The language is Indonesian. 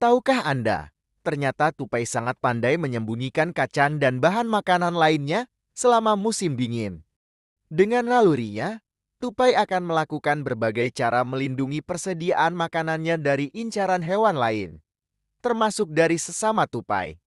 Tahukah Anda, ternyata tupai sangat pandai menyembunyikan kacang dan bahan makanan lainnya selama musim dingin. Dengan nalurinya, tupai akan melakukan berbagai cara melindungi persediaan makanannya dari incaran hewan lain, termasuk dari sesama tupai.